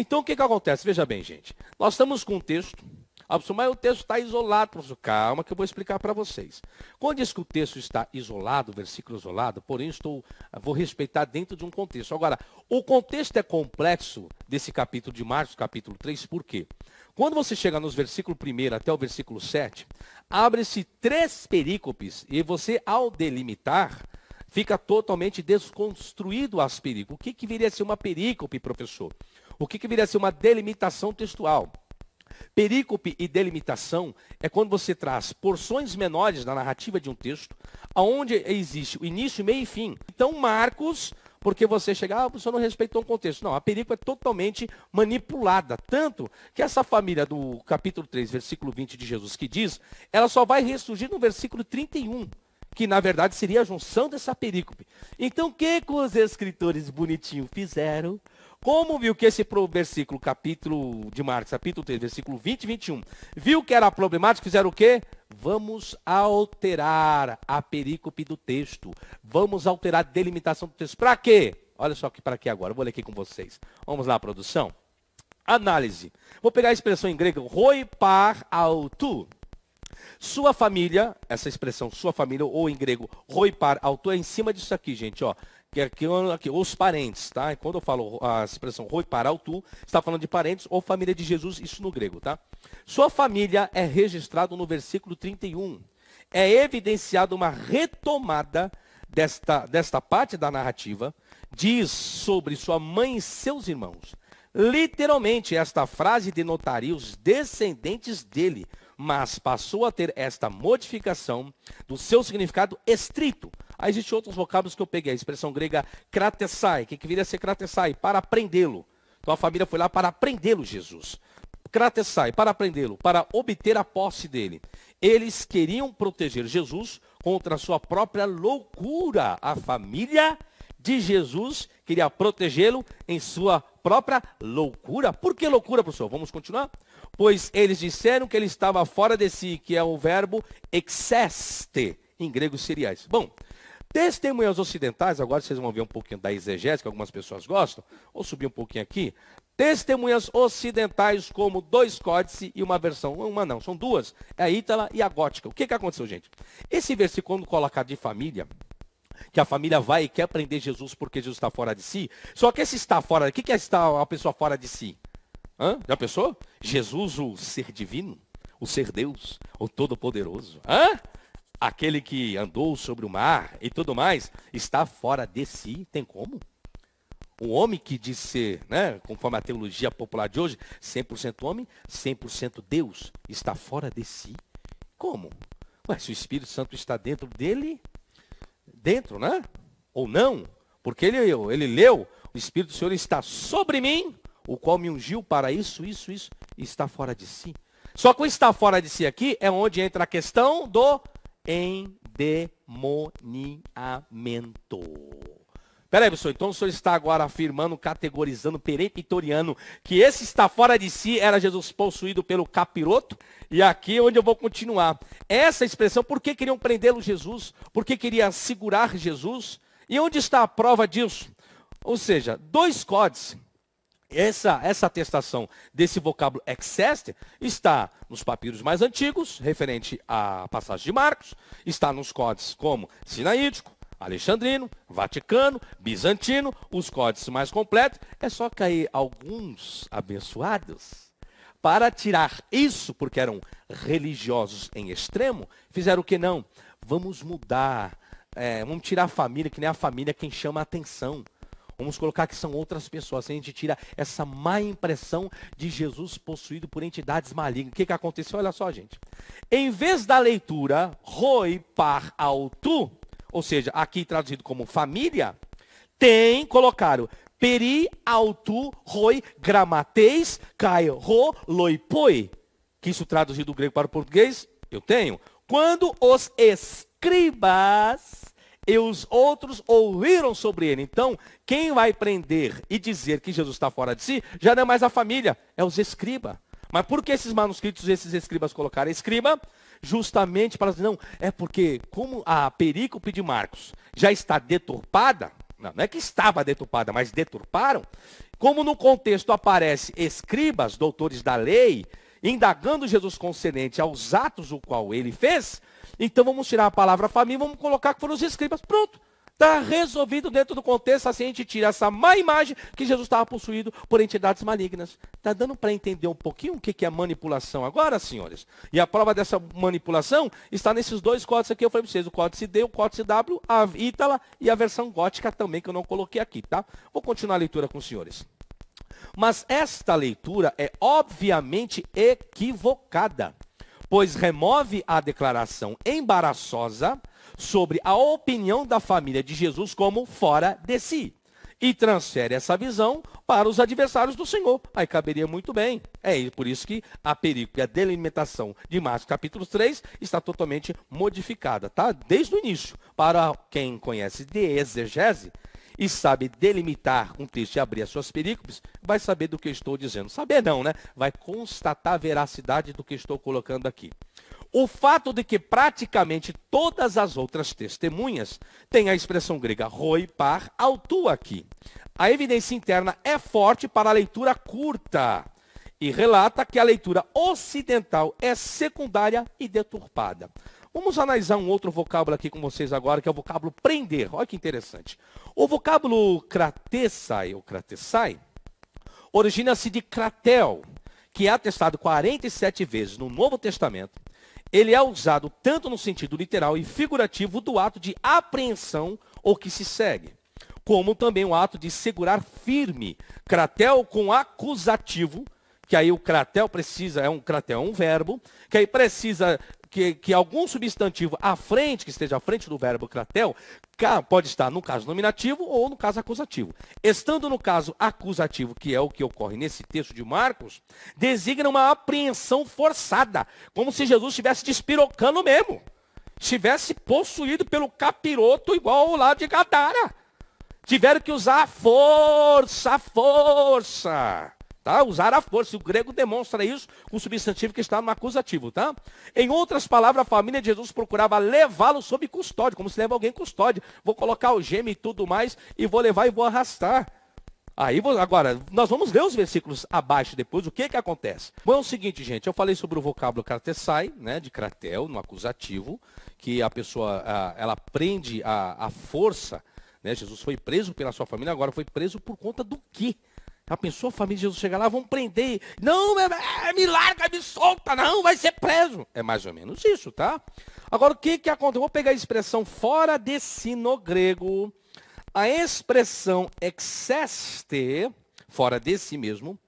Então, o que, que acontece? Veja bem, gente. Nós estamos com um texto. Mas o texto está isolado, professor. Calma que eu vou explicar para vocês. Quando diz que o texto está isolado, o versículo isolado, porém estou, ah, vou respeitar dentro de um contexto. Agora, o contexto é complexo desse capítulo de Marcos, capítulo 3, por quê? Quando você chega nos versículos 1 até o versículo 7, abre-se três perícopes e você, ao delimitar, fica totalmente desconstruído as perícopes. O que, que viria a ser uma perícope, professor? O que, que viria a assim ser uma delimitação textual? Perícope e delimitação é quando você traz porções menores da narrativa de um texto, aonde existe o início, meio e fim. Então, Marcos, porque você chega, ah, você não respeitou o contexto. Não, a perícope é totalmente manipulada. Tanto que essa família do capítulo 3, versículo 20 de Jesus, que diz, ela só vai ressurgir no versículo 31 que na verdade seria a junção dessa perícope. Então, o que, que os escritores bonitinhos fizeram? Como viu que esse versículo, capítulo de Marcos, capítulo 3, versículo 20 e 21, viu que era problemático, fizeram o quê? Vamos alterar a perícope do texto. Vamos alterar a delimitação do texto. Para quê? Olha só que para quê agora. Eu vou ler aqui com vocês. Vamos lá, produção. Análise. Vou pegar a expressão em grego, roi par autu. Sua família, essa expressão sua família, ou em grego, roi par autu, é em cima disso aqui, gente, ó que aqui, aqui, os parentes, tá? E quando eu falo a expressão roi tu, está falando de parentes ou família de Jesus, isso no grego, tá? Sua família é registrado no versículo 31. É evidenciada uma retomada desta, desta parte da narrativa, diz sobre sua mãe e seus irmãos. Literalmente, esta frase denotaria os descendentes dele, mas passou a ter esta modificação do seu significado estrito, Aí ah, existem outros vocábulos que eu peguei, a expressão grega kratesai, que viria a ser kratesai, para aprendê-lo. Então a família foi lá para aprendê-lo, Jesus. Kratesai, para aprendê-lo, para obter a posse dele. Eles queriam proteger Jesus contra a sua própria loucura. A família de Jesus queria protegê-lo em sua própria loucura. Por que loucura, professor? Vamos continuar? Pois eles disseram que ele estava fora de si, que é o verbo exceste, em grego seriais. Bom, Testemunhas ocidentais, agora vocês vão ver um pouquinho da exegese, que algumas pessoas gostam, Vou subir um pouquinho aqui. Testemunhas ocidentais como dois códices e uma versão, uma não, são duas, é a ítala e a gótica. O que, que aconteceu, gente? Esse versículo, quando colocar de família, que a família vai e quer prender Jesus porque Jesus está fora de si, só que esse está fora, o que, que é estar uma pessoa fora de si? Hã? Já pensou? Jesus, o ser divino, o ser Deus, o todo-poderoso. Hã? aquele que andou sobre o mar e tudo mais, está fora de si, tem como? Um homem que diz ser, né, conforme a teologia popular de hoje, 100% homem, 100% Deus, está fora de si. Como? Ué, se o Espírito Santo está dentro dele, dentro, né? Ou não? Porque ele, ele leu, o Espírito do Senhor está sobre mim, o qual me ungiu para isso, isso, isso, e está fora de si. Só que o estar fora de si aqui é onde entra a questão do endemoniamento. Peraí, pessoal, então o senhor está agora afirmando, categorizando, peremptoriano, que esse está fora de si era Jesus possuído pelo capiroto, e aqui é onde eu vou continuar. Essa expressão, por que queriam prendê-lo Jesus? Por que queriam segurar Jesus? E onde está a prova disso? Ou seja, dois códices essa, essa atestação desse vocábulo exceste está nos papiros mais antigos, referente à passagem de Marcos, está nos códices como Sinaítico, Alexandrino, Vaticano, Bizantino, os códices mais completos. É só cair alguns abençoados para tirar isso, porque eram religiosos em extremo, fizeram o que não? Vamos mudar, é, vamos tirar a família, que nem a família é quem chama a atenção. Vamos colocar que são outras pessoas. a gente tira essa má impressão de Jesus possuído por entidades malignas. O que, que aconteceu? Olha só, gente. Em vez da leitura roi par autu, ou seja, aqui traduzido como família, tem, colocaram, peri autu roi gramateis kai ro loipoi. Que isso traduzido do grego para o português, eu tenho. Quando os escribas e os outros ouviram sobre ele. Então, quem vai prender e dizer que Jesus está fora de si, já não é mais a família, é os escribas. Mas por que esses manuscritos, esses escribas colocaram escriba? Justamente para dizer, não, é porque como a perícope de Marcos já está deturpada, não, não é que estava deturpada, mas deturparam, como no contexto aparece escribas, doutores da lei, indagando Jesus concernente aos atos o qual ele fez, então vamos tirar a palavra família e vamos colocar que foram os escribas. Pronto. Está resolvido dentro do contexto, assim a gente tira essa má imagem que Jesus estava possuído por entidades malignas. Está dando para entender um pouquinho o que é manipulação agora, senhores? E a prova dessa manipulação está nesses dois códices aqui, eu falei para vocês, o códice D, o códice W, a Ítala e a versão gótica também, que eu não coloquei aqui, tá? Vou continuar a leitura com os senhores. Mas esta leitura é obviamente equivocada, pois remove a declaração embaraçosa sobre a opinião da família de Jesus como fora de si e transfere essa visão para os adversários do Senhor. Aí caberia muito bem. É por isso que a perícope, a delimitação de Marcos capítulo 3 está totalmente modificada, tá? Desde o início. Para quem conhece de exegese, e sabe delimitar um texto e abrir as suas perícopes, vai saber do que estou dizendo. Saber não, né? Vai constatar a veracidade do que estou colocando aqui. O fato de que praticamente todas as outras testemunhas têm a expressão grega roi par autua aqui. A evidência interna é forte para a leitura curta e relata que a leitura ocidental é secundária e deturpada. Vamos analisar um outro vocábulo aqui com vocês agora, que é o vocábulo prender. Olha que interessante. O vocábulo cratesai, ou cratesai, origina-se de cratel, que é atestado 47 vezes no Novo Testamento. Ele é usado tanto no sentido literal e figurativo do ato de apreensão ou que se segue, como também o ato de segurar firme, cratel com acusativo, que aí o cratel precisa, é um cratel, é um verbo, que aí precisa que, que algum substantivo à frente, que esteja à frente do verbo cratel, pode estar no caso nominativo ou no caso acusativo. Estando no caso acusativo, que é o que ocorre nesse texto de Marcos, designa uma apreensão forçada, como se Jesus estivesse despirocando mesmo. Estivesse possuído pelo capiroto igual lá de Gadara. Tiveram que usar a força, a força. Tá? Usar a força. O grego demonstra isso com o substantivo que está no acusativo. Tá? Em outras palavras, a família de Jesus procurava levá-lo sob custódia, como se leva alguém custódia. Vou colocar o gêmeo e tudo mais, e vou levar e vou arrastar. Aí, agora, nós vamos ler os versículos abaixo depois, o que que acontece? Bom, é o seguinte, gente, eu falei sobre o vocábulo cratessai, né, de cratel, no acusativo, que a pessoa, a, ela prende a, a força, né, Jesus foi preso pela sua família, agora foi preso por conta do quê? Já pensou a família de Jesus chegar lá, vão prender. Não, é, é, me larga, me solta, não, vai ser preso. É mais ou menos isso, tá? Agora, o que, que acontece? Vou pegar a expressão fora de si no grego. A expressão exeste, fora de si mesmo,